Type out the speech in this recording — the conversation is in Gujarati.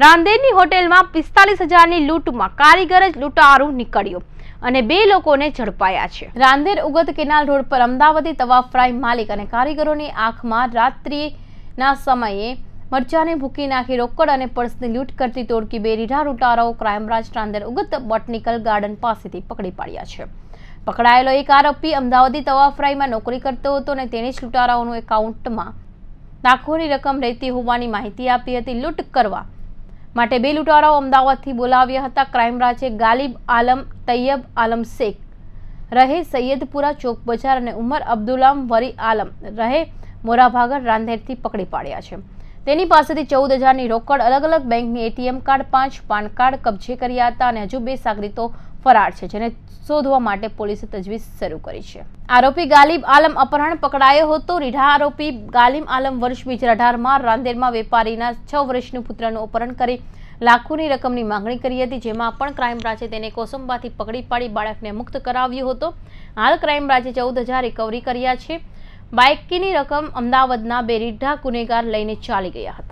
રાંદેરની હોટેલમાં પિસ્તાલીસ હજારની લૂંટમાં કારીગર જ લૂંટારો નીકળ્યો અને બે લોકોને ઝડપાયા છે રાંદેર ઉગત કેનાલ રોડ પર અમદાવાદી તવા ફ્રાય માલિક અને કારીગરોની આંખમાં રાત્રિના સમયે મરચાને ભૂકી નાખી રોકડ અને પર્સની લૂંટ કરતી તોડકી બે રીઢા લૂંટારાઓ crime branch Rander Ugat botanical garden પાસેથી પકડી પાડ્યા છે પકડાયેલો એક આરોપી અમદાવાદી તવા ફ્રાઈમાં નોકરી કરતો હતો અને તેણે જ લૂંટારાઓનું એકાઉન્ટમાં લાખોની રકમ રહેતી હોવાની માહિતી આપી હતી લૂંટ કરવા માટે બે લૂંટારાઓ અમદાવાદથી બોલાવ્યા હતા ક્રાઇમ બ્રાંચે ગાલિબ આલમ તૈયબ આલમ શેખ રહે સૈયદપુરા ચોક બજાર અને ઉમર અબ્દુલામ વરી આલમ રહે મોરાભાગર રાંધેરથી પકડી પાડ્યા છે તેની પાસેથી ચૌદ હજારની રોકડ અલગ અલગ બેંકની એટીએમ કાર્ડ પાંચ પાન કાર્ડ કબજે કર્યા હતા અને હજુ બે સાગરીતો ફરાર છે જેને શોધવા માટે પોલીસે તજવીજ શરૂ કરી છે આરોપી ગાલિબ આલમ અપહરણ પકડાયો હતો રીઢા આરોપી ગાલિમ આલમ વર્ષ બે હજાર અઢારમાં રાંદેરમાં વેપારીના છ વર્ષનું પુત્રનું અપહરણ કરી લાખોની રકમની માંગણી કરી હતી જેમાં પણ ક્રાઇમ બ્રાંચે તેને કોસંબાથી પકડી પાડી બાળકને મુક્ત કરાવ્યો હતો હાલ ક્રાઇમ બ્રાંચે ચૌદ હજાર રિકવરી કર્યા છે બાઇકીની રકમ અમદાવાદના બે ગુનેગાર લઈને ચાલી ગયા હતા